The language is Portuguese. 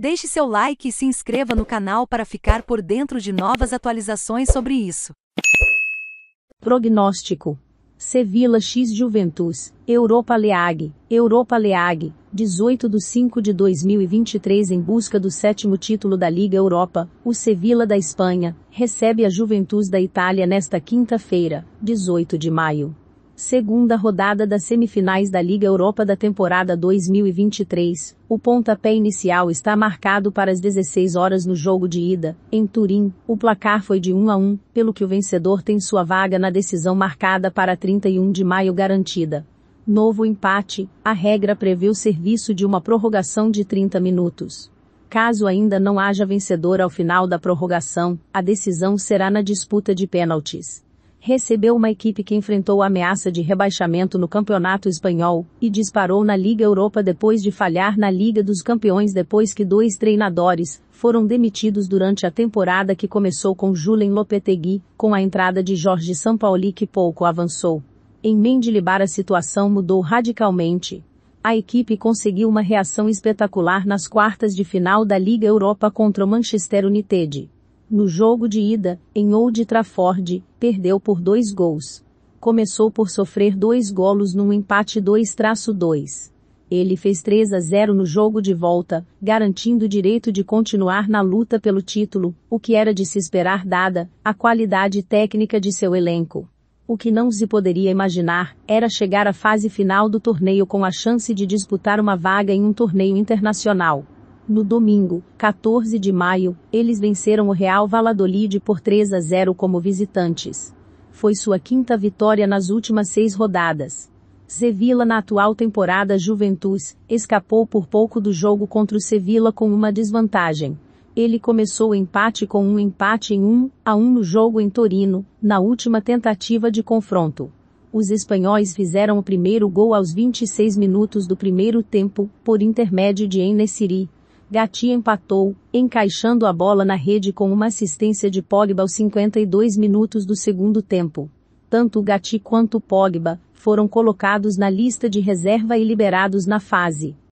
Deixe seu like e se inscreva no canal para ficar por dentro de novas atualizações sobre isso. Prognóstico: Sevilla X Juventus, Europa League, Europa League, 18 de 5 de 2023 em busca do sétimo título da Liga Europa, o Sevilla da Espanha, recebe a Juventus da Itália nesta quinta-feira, 18 de maio segunda rodada das semifinais da Liga Europa da temporada 2023. O pontapé inicial está marcado para as 16 horas no jogo de ida, em Turim. O placar foi de 1 a 1, pelo que o vencedor tem sua vaga na decisão marcada para 31 de maio garantida. Novo empate, a regra prevê o serviço de uma prorrogação de 30 minutos. Caso ainda não haja vencedor ao final da prorrogação, a decisão será na disputa de pênaltis recebeu uma equipe que enfrentou a ameaça de rebaixamento no Campeonato Espanhol e disparou na Liga Europa depois de falhar na Liga dos Campeões depois que dois treinadores foram demitidos durante a temporada que começou com Julen Lopetegui, com a entrada de Jorge Sampaoli que pouco avançou. Em Mendilibar a situação mudou radicalmente. A equipe conseguiu uma reação espetacular nas quartas de final da Liga Europa contra o Manchester United no jogo de ida, em Old Trafford, perdeu por dois gols. Começou por sofrer dois golos num empate 2-2. Ele fez 3 a 0 no jogo de volta, garantindo o direito de continuar na luta pelo título, o que era de se esperar dada a qualidade técnica de seu elenco. O que não se poderia imaginar era chegar à fase final do torneio com a chance de disputar uma vaga em um torneio internacional. No domingo, 14 de maio, eles venceram o Real Valladolid por 3 a 0 como visitantes. Foi sua quinta vitória nas últimas seis rodadas. Sevilla na atual temporada Juventus, escapou por pouco do jogo contra o Sevilla com uma desvantagem. Ele começou o empate com um empate em 1 a 1 no jogo em Torino, na última tentativa de confronto os espanhóis fizeram o primeiro gol aos 26 minutos do primeiro tempo, por intermédio de Enesiri, Gatti empatou, encaixando a bola na rede com uma assistência de Pogba aos 52 minutos do segundo tempo. Tanto Gatti quanto Pogba foram colocados na lista de reserva e liberados na fase.